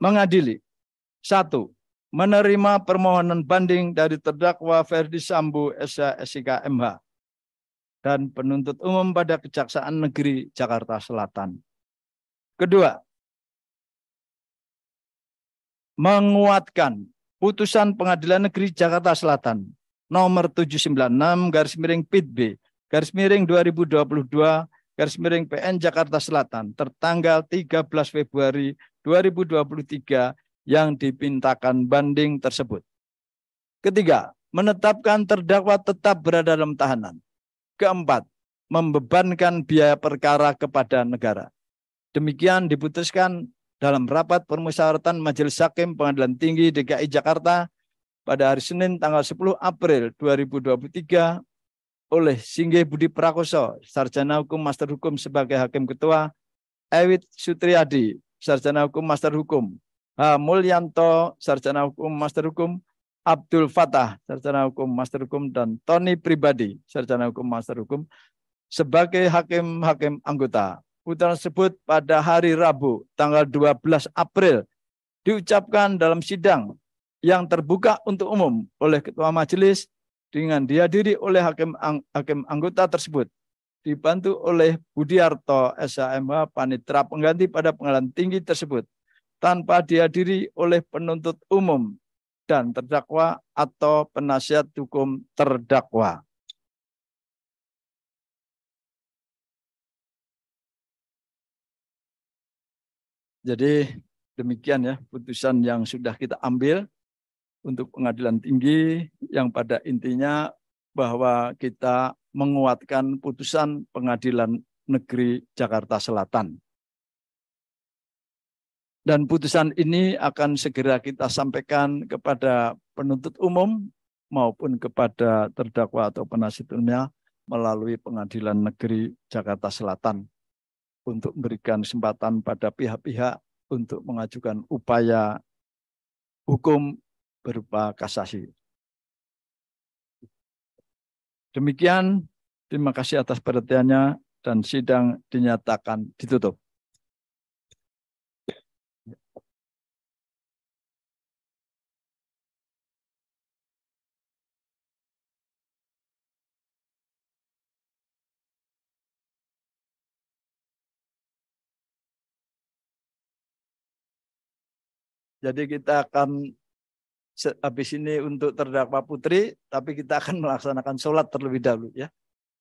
mengadili. Satu, menerima permohonan banding dari terdakwa Ferdi Sambo SH SIK MH dan penuntut umum pada Kejaksaan Negeri Jakarta Selatan. Kedua, menguatkan putusan Pengadilan Negeri Jakarta Selatan nomor 796 garis miring PIT B garis miring 2022 garis miring PN Jakarta Selatan tertanggal 13 Februari 2023 yang dipintakan banding tersebut. Ketiga, menetapkan terdakwa tetap berada dalam tahanan. Keempat, membebankan biaya perkara kepada negara. Demikian diputuskan dalam rapat permusyawaratan Majelis Hakim Pengadilan Tinggi DKI Jakarta pada hari Senin tanggal 10 April 2023 oleh Singgih Budi Prakoso, Sarjana Hukum Master Hukum sebagai Hakim Ketua, Ewit Sutriadi, Sarjana Hukum Master Hukum, H. Mulyanto, Sarjana Hukum Master Hukum, Abdul Fatah, Sarjana Hukum Master Hukum, dan Tony Pribadi, Sarjana Hukum Master Hukum, sebagai Hakim-Hakim anggota. Putusan tersebut pada hari Rabu, tanggal 12 April, diucapkan dalam sidang yang terbuka untuk umum oleh Ketua Majelis dengan dihadiri oleh hakim ang, hakim anggota tersebut dibantu oleh Budiarto SHMH Panitra pengganti pada pengadilan tinggi tersebut tanpa dihadiri oleh penuntut umum dan terdakwa atau penasihat hukum terdakwa. Jadi demikian ya putusan yang sudah kita ambil untuk pengadilan tinggi yang pada intinya bahwa kita menguatkan putusan pengadilan negeri Jakarta Selatan. Dan putusan ini akan segera kita sampaikan kepada penuntut umum maupun kepada terdakwa atau penasihatnya melalui Pengadilan Negeri Jakarta Selatan untuk memberikan kesempatan pada pihak-pihak untuk mengajukan upaya hukum berupa kasasi. Demikian, terima kasih atas perhatiannya dan sidang dinyatakan ditutup. Jadi kita akan habis ini untuk terdakwa putri, tapi kita akan melaksanakan sholat terlebih dahulu ya.